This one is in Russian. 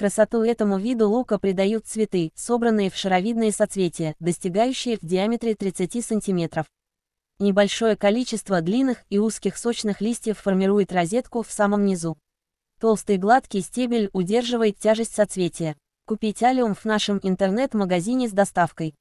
Красоту этому виду лука придают цветы, собранные в шаровидные соцветия, достигающие в диаметре 30 см. Небольшое количество длинных и узких сочных листьев формирует розетку в самом низу. Толстый гладкий стебель удерживает тяжесть соцветия. Купить алиум в нашем интернет-магазине с доставкой.